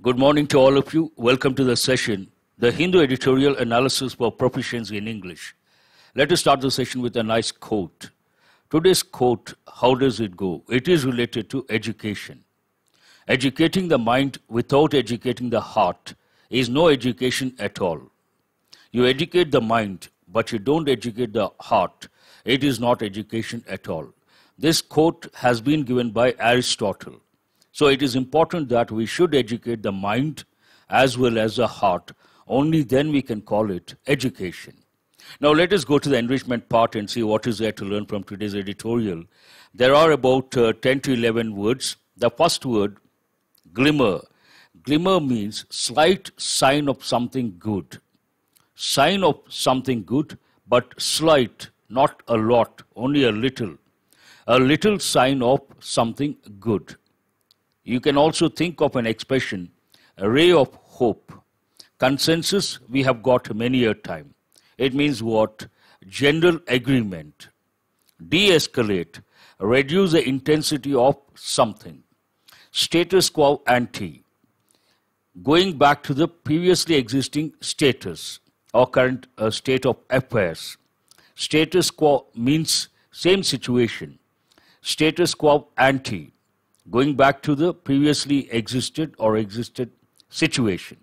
Good morning to all of you. Welcome to the session, the Hindu editorial analysis for proficiency in English. Let us start the session with a nice quote. Today's quote, how does it go? It is related to education. Educating the mind without educating the heart is no education at all. You educate the mind, but you don't educate the heart. It is not education at all. This quote has been given by Aristotle. So it is important that we should educate the mind as well as the heart. Only then we can call it education. Now let us go to the enrichment part and see what is there to learn from today's editorial. There are about uh, 10 to 11 words. The first word, glimmer. Glimmer means slight sign of something good. Sign of something good, but slight, not a lot, only a little. A little sign of something good. You can also think of an expression, a ray of hope. Consensus we have got many a time. It means what? General agreement. De escalate, reduce the intensity of something. Status quo ante, going back to the previously existing status or current uh, state of affairs. Status quo means same situation. Status quo ante going back to the previously existed or existed situation.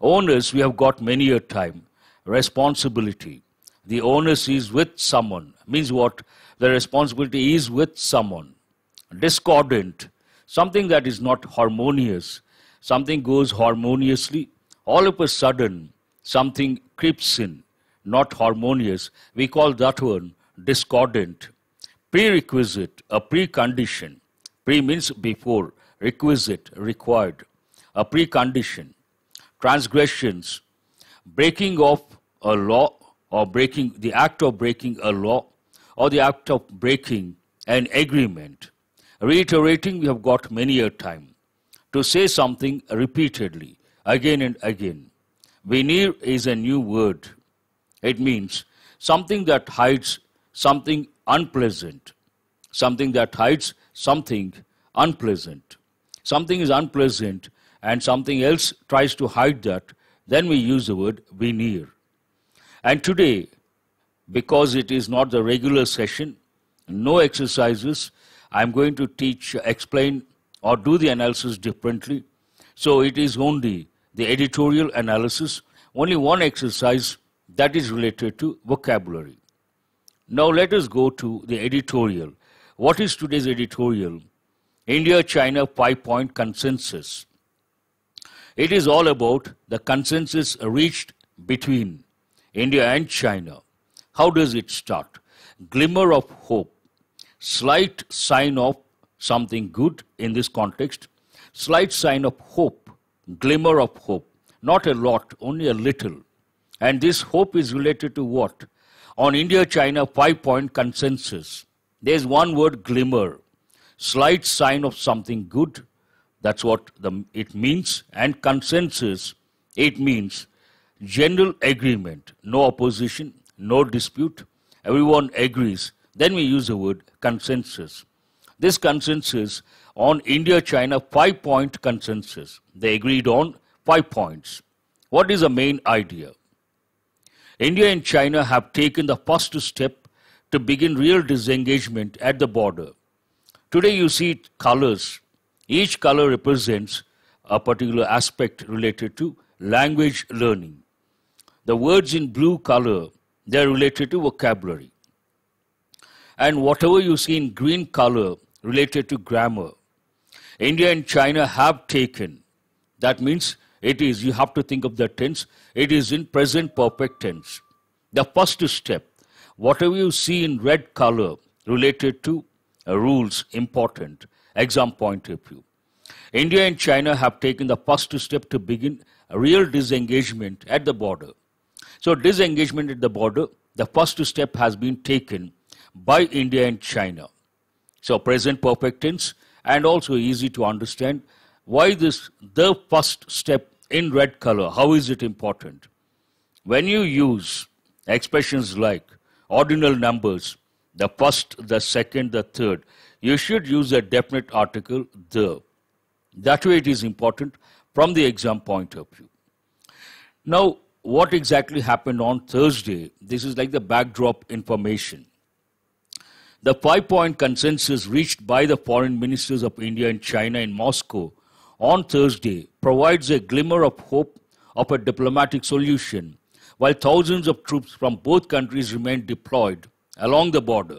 Owners, we have got many a time, responsibility. The onus is with someone, means what? The responsibility is with someone. Discordant, something that is not harmonious, something goes harmoniously, all of a sudden, something creeps in, not harmonious. We call that one discordant. Prerequisite, a precondition. Pre means before, requisite, required, a precondition. Transgressions, breaking of a law or breaking the act of breaking a law or the act of breaking an agreement. Reiterating, we have got many a time. To say something repeatedly, again and again. Veneer is a new word. It means something that hides something unpleasant, something that hides something unpleasant. Something is unpleasant and something else tries to hide that, then we use the word veneer. And today, because it is not the regular session, no exercises, I'm going to teach, explain, or do the analysis differently. So it is only the editorial analysis, only one exercise that is related to vocabulary. Now let us go to the editorial what is today's editorial? India China five point consensus. It is all about the consensus reached between India and China. How does it start? Glimmer of hope, slight sign of something good in this context, slight sign of hope, glimmer of hope, not a lot, only a little. And this hope is related to what? On India China five point consensus. There's one word, glimmer. Slight sign of something good. That's what the, it means. And consensus, it means general agreement. No opposition, no dispute. Everyone agrees. Then we use the word consensus. This consensus on India-China five-point consensus. They agreed on five points. What is the main idea? India and China have taken the first step to begin real disengagement at the border. Today you see colors. Each color represents a particular aspect related to language learning. The words in blue color, they're related to vocabulary. And whatever you see in green color related to grammar. India and China have taken. That means it is, you have to think of the tense, it is in present perfect tense. The first step Whatever you see in red color related to uh, rules, important, exam point of view. India and China have taken the first step to begin real disengagement at the border. So disengagement at the border, the first step has been taken by India and China. So present perfect tense and also easy to understand why this the first step in red color, how is it important? When you use expressions like ordinal numbers, the first, the second, the third, you should use a definite article, the. That way it is important from the exam point of view. Now, what exactly happened on Thursday? This is like the backdrop information. The five point consensus reached by the foreign ministers of India and China in Moscow on Thursday provides a glimmer of hope of a diplomatic solution while thousands of troops from both countries remained deployed along the border.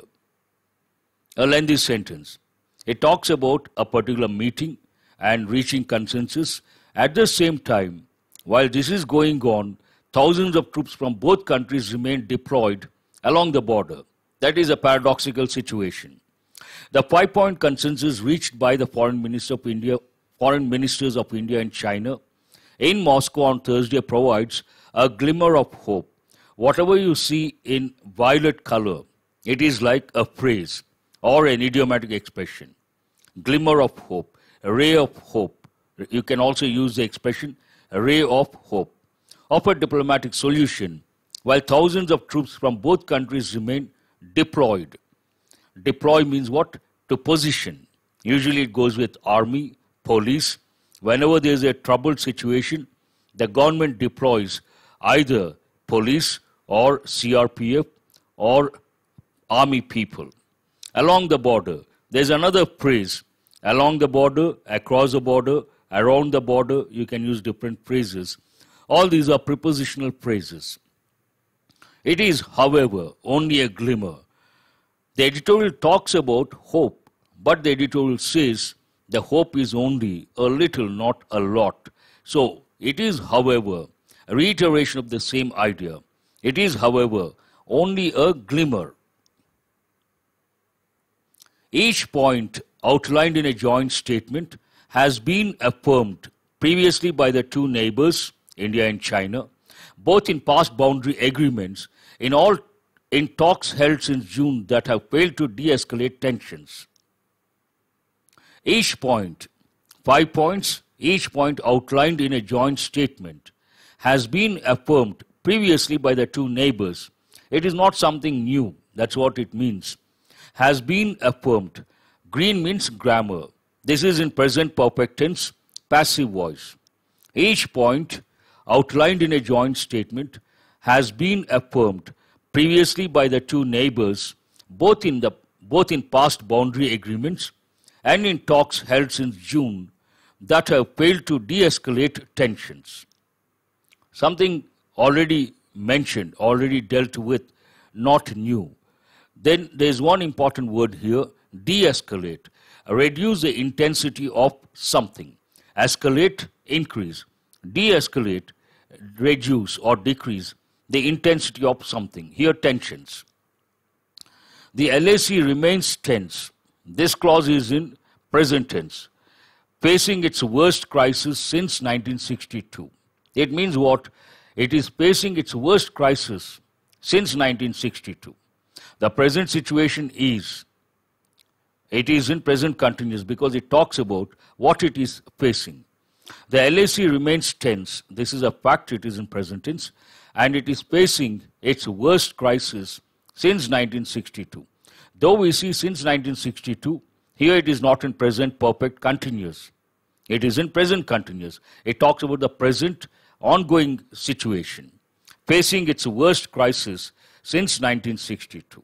A lengthy sentence. It talks about a particular meeting and reaching consensus. At the same time, while this is going on, thousands of troops from both countries remain deployed along the border. That is a paradoxical situation. The five point consensus reached by the foreign, Minister of India, foreign ministers of India and China in Moscow on Thursday provides a glimmer of hope. Whatever you see in violet color, it is like a phrase or an idiomatic expression. Glimmer of hope, ray of hope. You can also use the expression ray of hope. Offer diplomatic solution while thousands of troops from both countries remain deployed. Deploy means what? To position. Usually it goes with army, police. Whenever there is a troubled situation, the government deploys either police or CRPF or army people. Along the border, there's another phrase. Along the border, across the border, around the border, you can use different phrases. All these are prepositional phrases. It is, however, only a glimmer. The editorial talks about hope, but the editorial says the hope is only a little, not a lot. So it is, however, reiteration of the same idea. It is, however, only a glimmer. Each point outlined in a joint statement has been affirmed previously by the two neighbors, India and China, both in past boundary agreements, in all in talks held since June that have failed to de-escalate tensions. Each point, five points, each point outlined in a joint statement, has been affirmed previously by the two neighbors. It is not something new. That's what it means. Has been affirmed. Green means grammar. This is in present perfect tense, passive voice. Each point outlined in a joint statement has been affirmed previously by the two neighbors, both in, the, both in past boundary agreements and in talks held since June that have failed to de escalate tensions something already mentioned, already dealt with, not new. Then there's one important word here, de-escalate. Reduce the intensity of something. Escalate, increase. De-escalate, reduce or decrease the intensity of something. Here, tensions. The LAC remains tense. This clause is in present tense, facing its worst crisis since 1962. It means what? It is facing its worst crisis since 1962. The present situation is, it is in present continuous because it talks about what it is facing. The LAC remains tense. This is a fact, it is in present tense, and it is facing its worst crisis since 1962. Though we see since 1962, here it is not in present perfect continuous. It is in present continuous. It talks about the present ongoing situation, facing its worst crisis since 1962.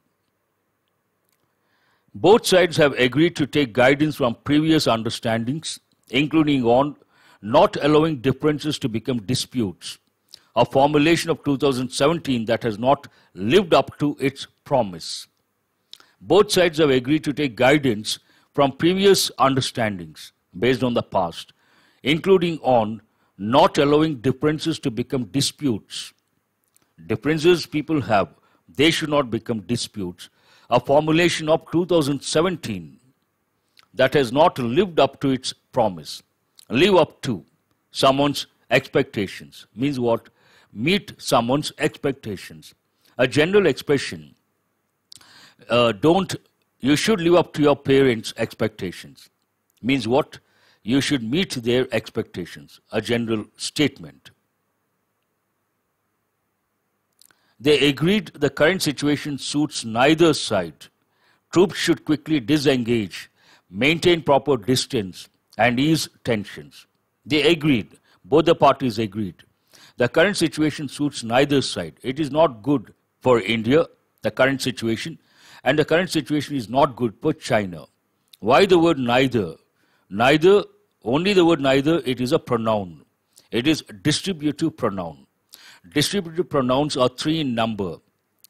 Both sides have agreed to take guidance from previous understandings, including on not allowing differences to become disputes, a formulation of 2017 that has not lived up to its promise. Both sides have agreed to take guidance from previous understandings based on the past, including on not allowing differences to become disputes. Differences people have, they should not become disputes. A formulation of 2017 that has not lived up to its promise, live up to someone's expectations. Means what? Meet someone's expectations. A general expression, uh, don't, you should live up to your parents' expectations. Means what? you should meet their expectations, a general statement. They agreed the current situation suits neither side. Troops should quickly disengage, maintain proper distance, and ease tensions. They agreed, both the parties agreed. The current situation suits neither side. It is not good for India, the current situation, and the current situation is not good for China. Why the word neither? Neither only the word neither, it is a pronoun. It is distributive pronoun. Distributive pronouns are three in number.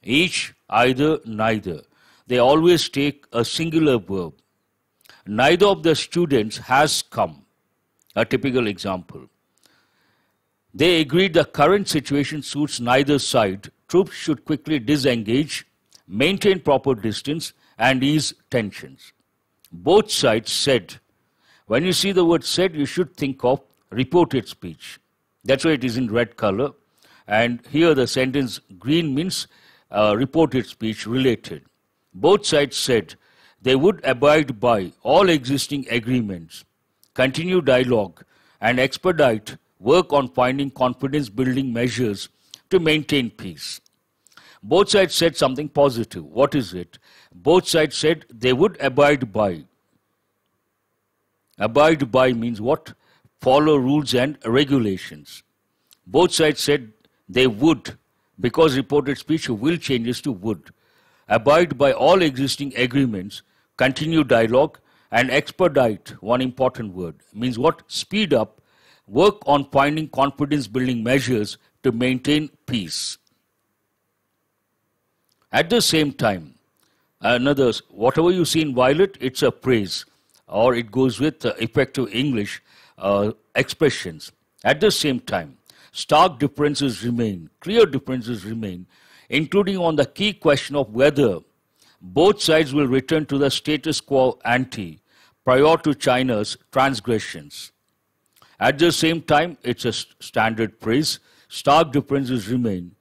Each, either, neither. They always take a singular verb. Neither of the students has come. A typical example. They agreed the current situation suits neither side. Troops should quickly disengage, maintain proper distance, and ease tensions. Both sides said when you see the word said, you should think of reported speech. That's why it is in red color. And here the sentence green means uh, reported speech related. Both sides said they would abide by all existing agreements, continue dialogue, and expedite work on finding confidence building measures to maintain peace. Both sides said something positive. What is it? Both sides said they would abide by Abide by means what? Follow rules and regulations. Both sides said they would, because reported speech will changes to would. Abide by all existing agreements, continue dialogue, and expedite, one important word, means what? Speed up, work on finding confidence building measures to maintain peace. At the same time, another, whatever you see in violet, it's a praise or it goes with uh, effective English uh, expressions. At the same time, stark differences remain, clear differences remain, including on the key question of whether both sides will return to the status quo ante prior to China's transgressions. At the same time, it's a standard phrase, stark differences remain,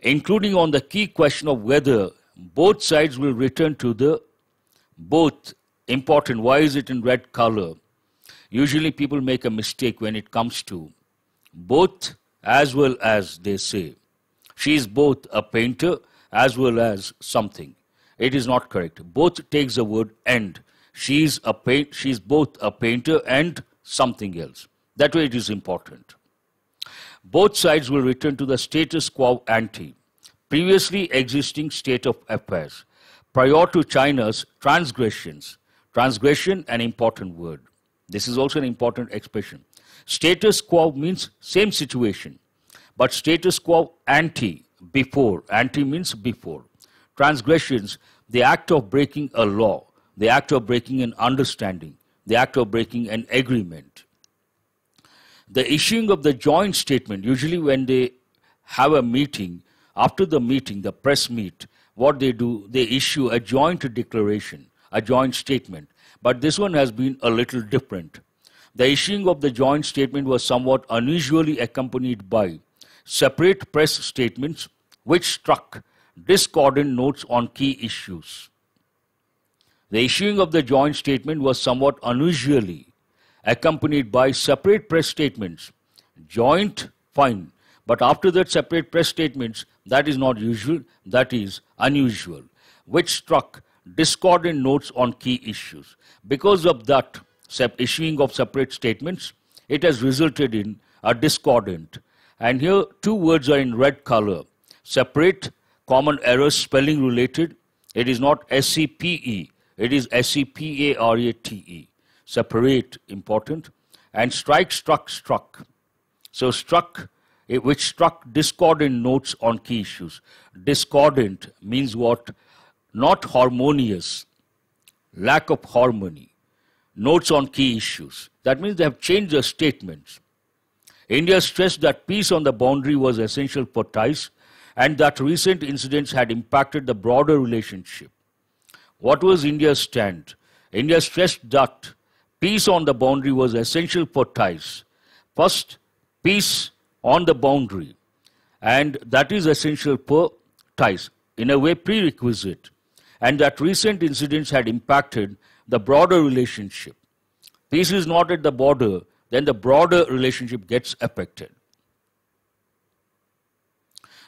including on the key question of whether both sides will return to the both important. Why is it in red color? Usually people make a mistake when it comes to both as well as they say. She is both a painter as well as something. It is not correct. Both takes the word and. She is a paint, she is both a painter and something else. That way it is important. Both sides will return to the status quo ante, previously existing state of affairs, prior to China's transgressions Transgression, an important word. This is also an important expression. Status quo means same situation, but status quo ante, before. Ante means before. Transgressions, the act of breaking a law, the act of breaking an understanding, the act of breaking an agreement. The issuing of the joint statement, usually when they have a meeting, after the meeting, the press meet, what they do, they issue a joint declaration a joint statement. But this one has been a little different. The issuing of the joint statement was somewhat unusually accompanied by separate press statements which struck discordant notes on key issues. The issuing of the joint statement was somewhat unusually accompanied by separate press statements. Joint, fine. But after that separate press statements, that is not usual, that is unusual, which struck discordant notes on key issues. Because of that issuing of separate statements, it has resulted in a discordant. And here, two words are in red color. Separate, common errors, spelling related. It is not S-E-P-E. It is S-E-P-A-R-A-T-E. Separate, important. And strike, struck, struck. So struck, which struck discordant notes on key issues. Discordant means what? not harmonious, lack of harmony, notes on key issues. That means they have changed their statements. India stressed that peace on the boundary was essential for ties and that recent incidents had impacted the broader relationship. What was India's stand? India stressed that peace on the boundary was essential for ties. First, peace on the boundary, and that is essential for ties, in a way, prerequisite and that recent incidents had impacted the broader relationship. Peace is not at the border, then the broader relationship gets affected.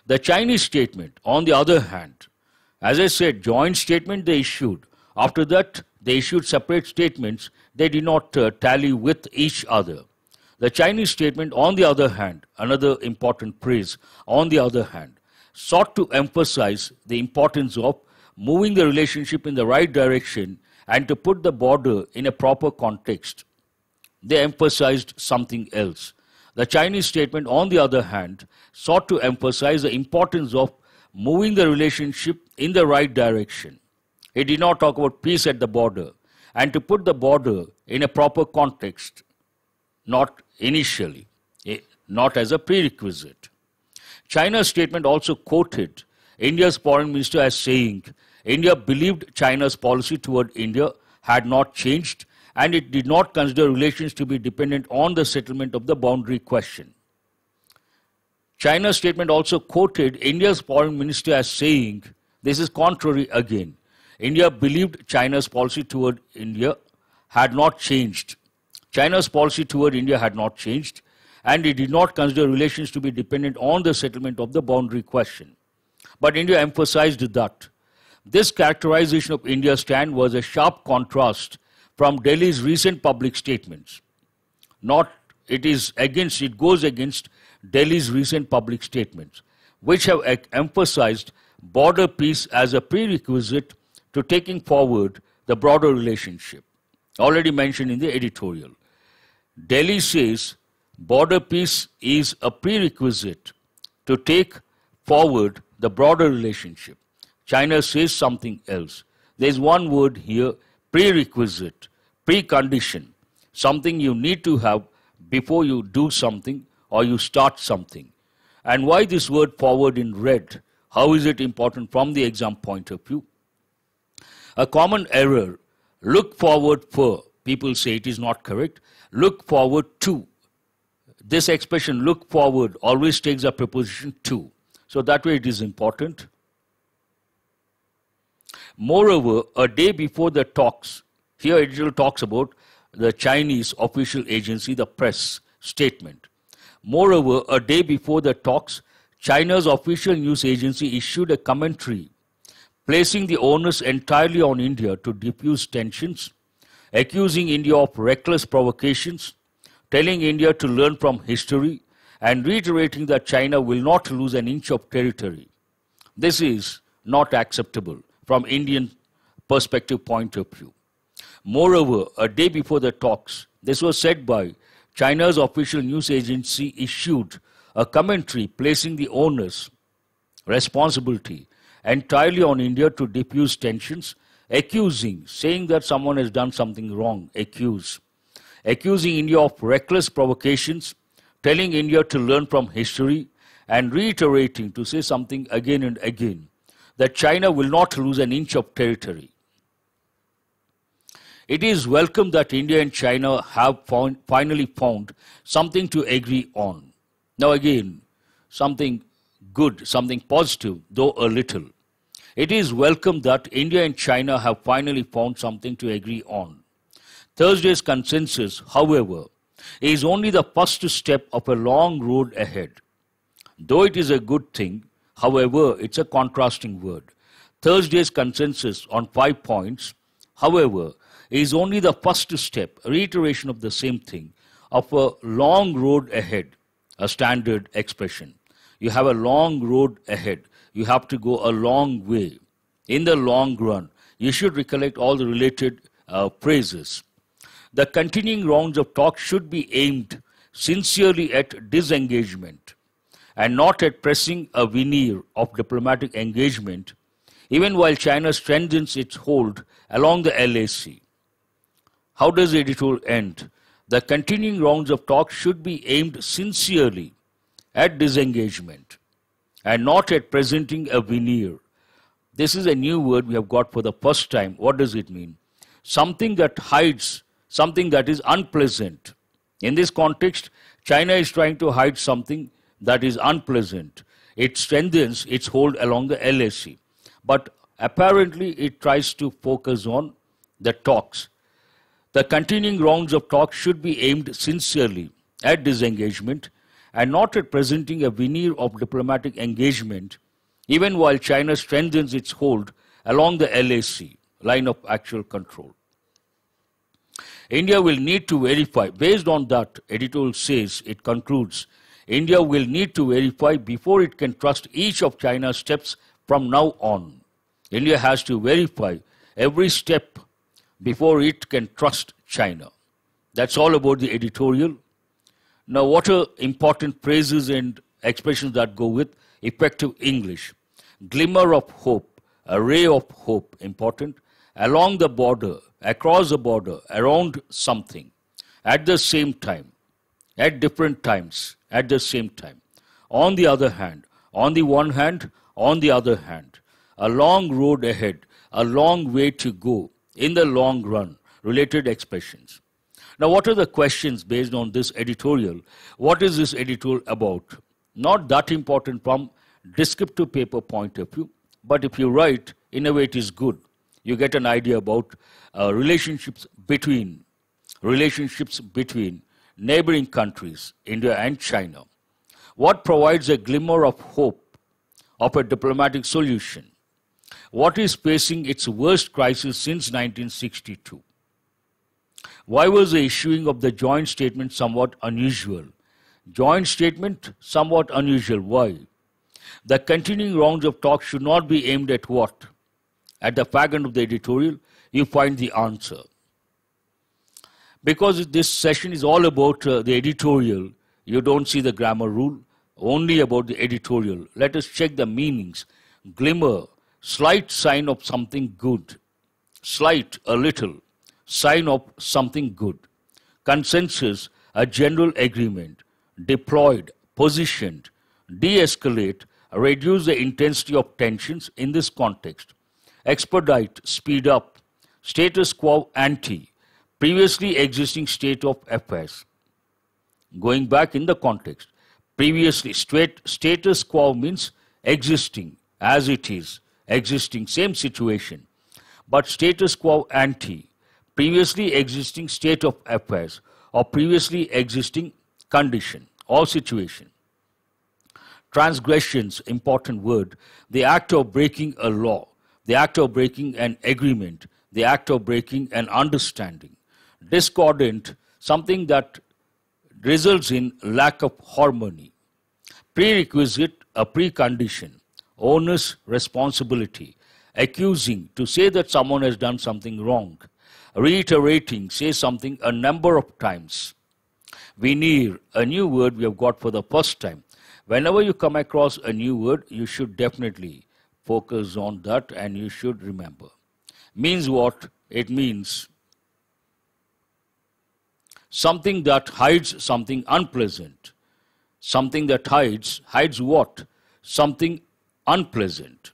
The Chinese statement, on the other hand, as I said, joint statement they issued. After that, they issued separate statements. They did not uh, tally with each other. The Chinese statement, on the other hand, another important phrase, on the other hand, sought to emphasize the importance of moving the relationship in the right direction and to put the border in a proper context. They emphasized something else. The Chinese statement, on the other hand, sought to emphasize the importance of moving the relationship in the right direction. It did not talk about peace at the border and to put the border in a proper context, not initially, eh, not as a prerequisite. China's statement also quoted India's foreign minister as saying India believed China's policy toward India had not changed and it did not consider relations to be dependent on the settlement of the boundary question. China's statement also quoted India's foreign minister as saying, this is contrary again. India believed China's policy toward India had not changed. China's policy toward India had not changed, and it did not consider relations to be dependent on the settlement of the boundary question. But India emphasized that this characterization of India's stand was a sharp contrast from Delhi's recent public statements. Not it is against, it goes against Delhi's recent public statements, which have emphasized border peace as a prerequisite to taking forward the broader relationship, already mentioned in the editorial. Delhi says border peace is a prerequisite to take forward the broader relationship. China says something else. There's one word here prerequisite, precondition, something you need to have before you do something or you start something. And why this word forward in red? How is it important from the exam point of view? A common error look forward for. People say it is not correct. Look forward to. This expression, look forward, always takes a preposition to. So that way it is important. Moreover, a day before the talks, here it talks about the Chinese official agency, the press statement. Moreover, a day before the talks, China's official news agency issued a commentary placing the onus entirely on India to diffuse tensions, accusing India of reckless provocations, telling India to learn from history, and reiterating that China will not lose an inch of territory. This is not acceptable from Indian perspective point of view. Moreover, a day before the talks, this was said by China's official news agency issued a commentary placing the onus, responsibility entirely on India to diffuse tensions, accusing, saying that someone has done something wrong, accuse, accusing India of reckless provocations, telling India to learn from history, and reiterating to say something again and again that China will not lose an inch of territory. It is welcome that India and China have found, finally found something to agree on. Now, again, something good, something positive, though a little. It is welcome that India and China have finally found something to agree on. Thursday's consensus, however, is only the first step of a long road ahead. Though it is a good thing, However, it's a contrasting word. Thursday's consensus on five points, however, is only the first step, reiteration of the same thing, of a long road ahead, a standard expression. You have a long road ahead. You have to go a long way. In the long run, you should recollect all the related uh, phrases. The continuing rounds of talk should be aimed sincerely at disengagement and not at pressing a veneer of diplomatic engagement, even while China strengthens its hold along the LAC. How does the editorial end? The continuing rounds of talks should be aimed sincerely at disengagement and not at presenting a veneer. This is a new word we have got for the first time. What does it mean? Something that hides, something that is unpleasant. In this context, China is trying to hide something that is unpleasant. It strengthens its hold along the LAC, But apparently, it tries to focus on the talks. The continuing rounds of talks should be aimed sincerely at disengagement and not at presenting a veneer of diplomatic engagement, even while China strengthens its hold along the LAC, line of actual control. India will need to verify, based on that, editorial says, it concludes, India will need to verify before it can trust each of China's steps from now on. India has to verify every step before it can trust China. That's all about the editorial. Now, what are important phrases and expressions that go with effective English? Glimmer of hope, a ray of hope, important. Along the border, across the border, around something. At the same time, at different times at the same time. On the other hand, on the one hand, on the other hand, a long road ahead, a long way to go in the long run, related expressions. Now, what are the questions based on this editorial? What is this editorial about? Not that important from descriptive paper point of view, but if you write, in a way it is good. You get an idea about uh, relationships between, relationships between neighboring countries, India and China, what provides a glimmer of hope of a diplomatic solution? What is facing its worst crisis since 1962? Why was the issuing of the joint statement somewhat unusual? Joint statement, somewhat unusual. Why? The continuing rounds of talks should not be aimed at what? At the fag end of the editorial, you find the answer because this session is all about uh, the editorial, you don't see the grammar rule, only about the editorial. Let us check the meanings. Glimmer, slight sign of something good. Slight, a little, sign of something good. Consensus, a general agreement. Deployed, positioned. De-escalate, reduce the intensity of tensions in this context. Expedite, speed up. Status quo ante, previously existing state of affairs. Going back in the context, previously state, status quo means existing as it is, existing same situation. But status quo ante, previously existing state of affairs or previously existing condition or situation. Transgressions, important word, the act of breaking a law, the act of breaking an agreement, the act of breaking an understanding discordant, something that results in lack of harmony. Prerequisite, a precondition, onus, responsibility, accusing, to say that someone has done something wrong, reiterating, say something a number of times. Veneer, a new word we have got for the first time. Whenever you come across a new word, you should definitely focus on that and you should remember. Means what? It means something that hides something unpleasant. Something that hides, hides what? Something unpleasant.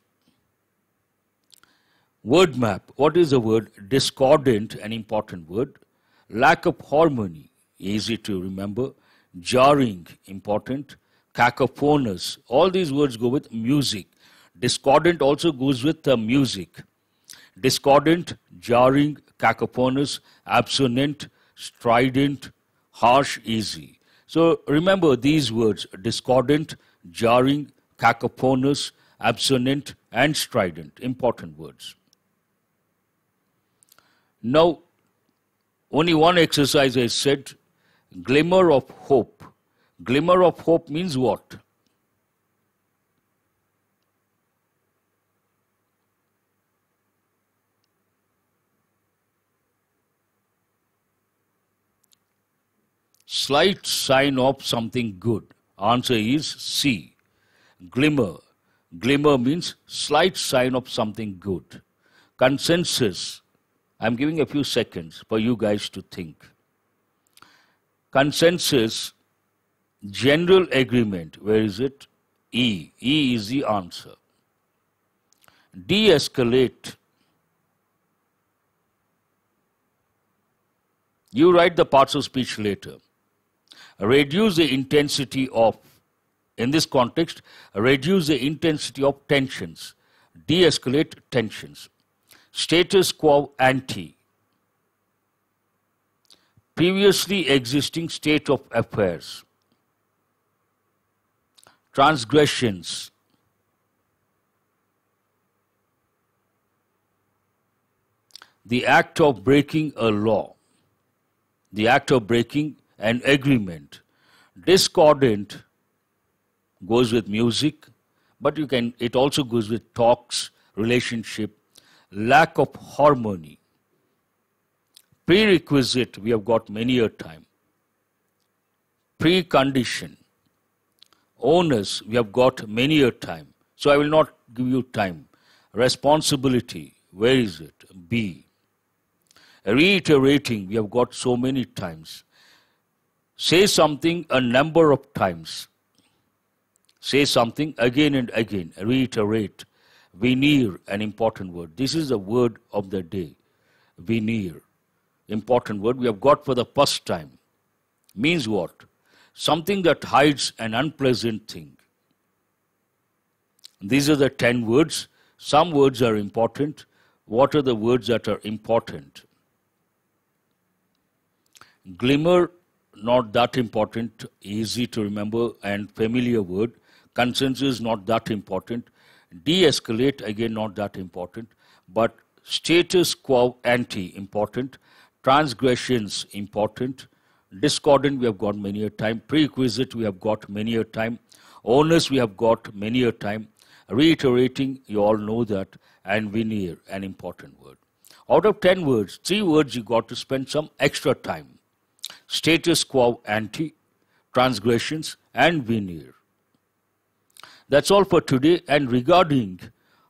Word map. What is the word? Discordant, an important word. Lack of harmony, easy to remember. Jarring, important. Cacophonous. All these words go with music. Discordant also goes with the music. Discordant, jarring, cacophonous, absonant, strident, harsh, easy. So remember these words discordant, jarring, cacophonous, absonant, and strident. Important words. Now, only one exercise I said glimmer of hope. Glimmer of hope means what? slight sign of something good? Answer is C. Glimmer. Glimmer means slight sign of something good. Consensus. I'm giving a few seconds for you guys to think. Consensus, general agreement. Where is it? E. E is the answer. De escalate. You write the parts of speech later reduce the intensity of, in this context, reduce the intensity of tensions, de escalate tensions. Status quo ante, previously existing state of affairs, transgressions, the act of breaking a law, the act of breaking and agreement. Discordant goes with music, but you can, it also goes with talks, relationship, lack of harmony. Prerequisite, we have got many a time. Precondition, onus, we have got many a time. So I will not give you time. Responsibility, where is it? Be. Reiterating, we have got so many times. Say something a number of times. Say something again and again. Reiterate. Veneer, an important word. This is the word of the day. Veneer. Important word we have got for the first time. Means what? Something that hides an unpleasant thing. These are the ten words. Some words are important. What are the words that are important? Glimmer not that important, easy to remember and familiar word. Consensus not that important. De-escalate again not that important, but status quo ante important, transgressions important, discordant we have got many a time, prerequisite we have got many a time, onus we have got many a time. Reiterating, you all know that, and veneer, an important word. Out of 10 words, 3 words you got to spend some extra time status quo ante, transgressions, and veneer. That's all for today. And regarding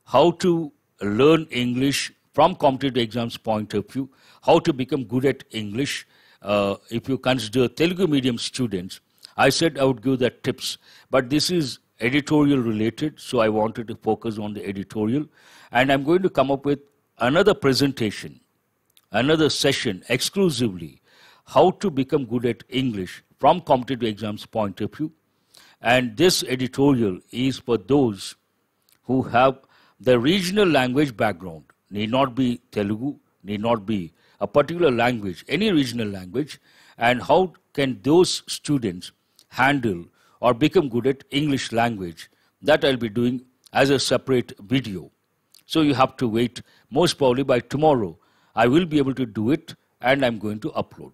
how to learn English from competitive exams point of view, how to become good at English, uh, if you consider Telugu medium students, I said I would give that tips, but this is editorial related, so I wanted to focus on the editorial. And I'm going to come up with another presentation, another session exclusively how to become good at English from competitive exams point of view. And this editorial is for those who have the regional language background, need not be Telugu, need not be a particular language, any regional language, and how can those students handle or become good at English language. That I'll be doing as a separate video. So you have to wait most probably by tomorrow. I will be able to do it and I'm going to upload.